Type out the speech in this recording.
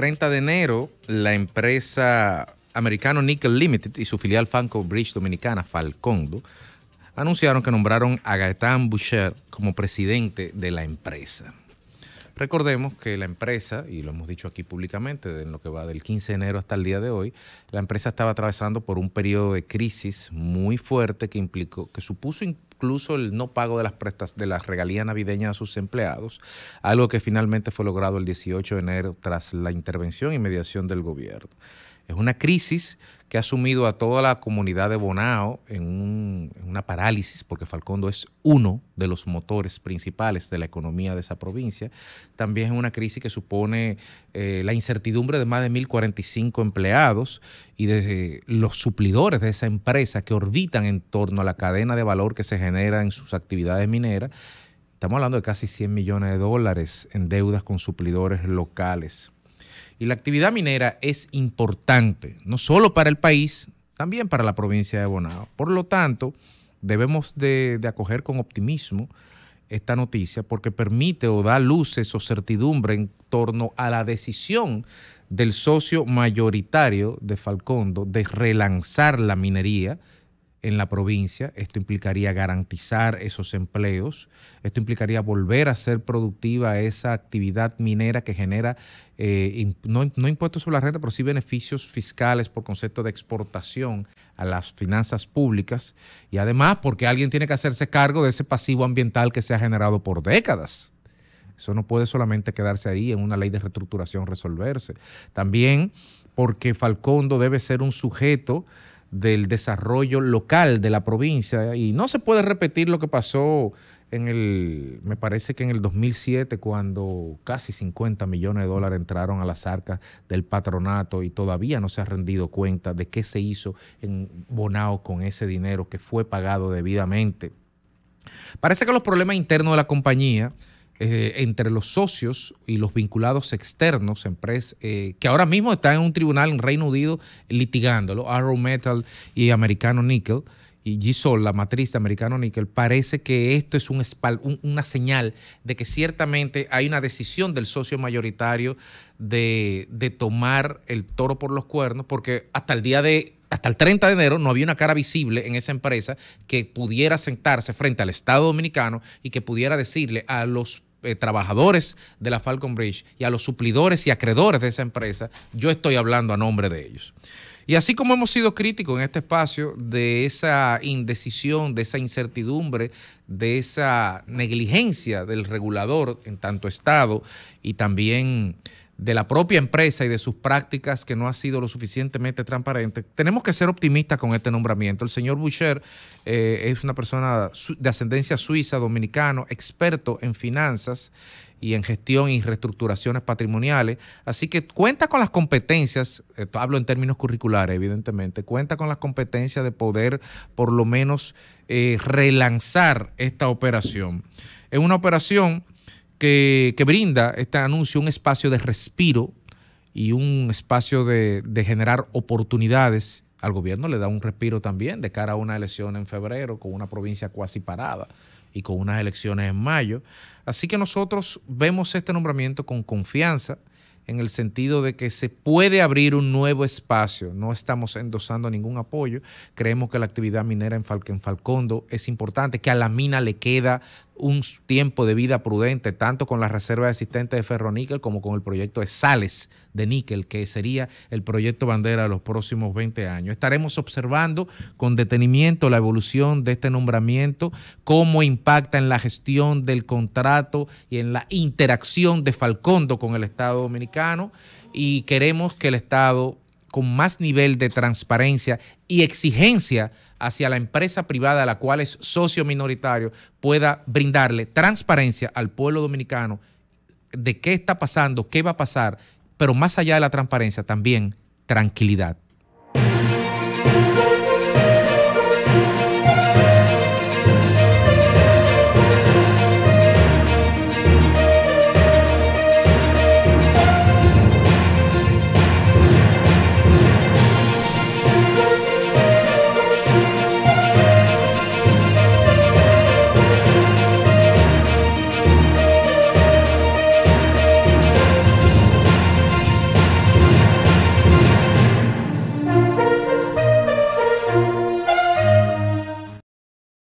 30 de enero, la empresa americano Nickel Limited y su filial Franco Bridge Dominicana, Falcondo, anunciaron que nombraron a Gaetan Boucher como presidente de la empresa. Recordemos que la empresa, y lo hemos dicho aquí públicamente, en lo que va del 15 de enero hasta el día de hoy, la empresa estaba atravesando por un periodo de crisis muy fuerte que implicó, que supuso incluso el no pago de las prestas, de las regalías navideñas a sus empleados, algo que finalmente fue logrado el 18 de enero tras la intervención y mediación del gobierno. Es una crisis que ha sumido a toda la comunidad de Bonao en, una parálisis, porque Falcondo es uno de los motores principales de la economía de esa provincia. También es una crisis que supone eh, la incertidumbre de más de 1.045 empleados y de eh, los suplidores de esa empresa que orbitan en torno a la cadena de valor que se genera en sus actividades mineras. Estamos hablando de casi 100 millones de dólares en deudas con suplidores locales. Y la actividad minera es importante, no solo para el país, también para la provincia de Bonao. Por lo tanto, debemos de, acoger con optimismo esta noticia porque permite o da luces o certidumbre en torno a la decisión del socio mayoritario de Falcondo de relanzar la minería en la provincia, esto implicaría garantizar esos empleos, esto implicaría volver a ser productiva esa actividad minera que genera eh, no, no, impuestos sobre la renta, pero sí beneficios fiscales por concepto de exportación a las finanzas públicas y además porque alguien tiene que hacerse cargo de ese pasivo ambiental que se ha generado por décadas. Eso no puede solamente quedarse ahí en una ley de reestructuración resolverse. También porque Falcondo debe ser un sujeto del desarrollo local de la provincia. Y no se puede repetir lo que pasó en el, me parece que en el 2007, cuando casi 50 millones de dólares entraron a las arcas del patronato y todavía no se ha rendido cuenta de qué se hizo en Bonao con ese dinero que fue pagado debidamente. Parece que los problemas internos de la compañía eh, entre los socios y los vinculados externos, empresas eh, que ahora mismo están en un tribunal en Reino Unido litigándolo, Arrow Metal y Americano Nickel y Gisol, la matriz de Americano Nickel, parece que esto es una señal de que ciertamente hay una decisión del socio mayoritario de, de, tomar el toro por los cuernos, porque hasta el día de. Hasta el 30 de enero no había una cara visible en esa empresa que pudiera sentarse frente al Estado dominicano y que pudiera decirle a los eh, trabajadores de la Falcon Bridge y a los suplidores y acreedores de esa empresa, yo estoy hablando a nombre de ellos. Y así como hemos sido críticos en este espacio de esa indecisión, de esa incertidumbre, de esa negligencia del regulador en tanto Estado y también de la propia empresa y de sus prácticas que no ha sido lo suficientemente transparente. Tenemos que ser optimistas con este nombramiento. El señor Boucher eh, es una persona de ascendencia suiza, dominicano, experto en finanzas y en gestión y reestructuraciones patrimoniales. Así que cuenta con las competencias, hablo en términos curriculares, evidentemente, cuenta con las competencias de poder por lo menos eh, relanzar esta operación. Es una operación que, brinda este anuncio un espacio de respiro y un espacio de, generar oportunidades al gobierno, le da un respiro también de cara a una elección en febrero con una provincia cuasi parada y con unas elecciones en mayo. Así que nosotros vemos este nombramiento con confianza en el sentido de que se puede abrir un nuevo espacio. No estamos endosando ningún apoyo. Creemos que la actividad minera en, en Falcondo es importante, que a la mina le queda un tiempo de vida prudente, tanto con la reserva de existente de Ferro-Níquel como con el proyecto de sales de níquel, que sería el proyecto bandera de los próximos 20 años. Estaremos observando con detenimiento la evolución de este nombramiento, cómo impacta en la gestión del contrato y en la interacción de Falcondo con el Estado dominicano y queremos que el Estado con más nivel de transparencia y exigencia hacia la empresa privada a la cual es socio minoritario, pueda brindarle transparencia al pueblo dominicano de qué está pasando, qué va a pasar, pero más allá de la transparencia también tranquilidad.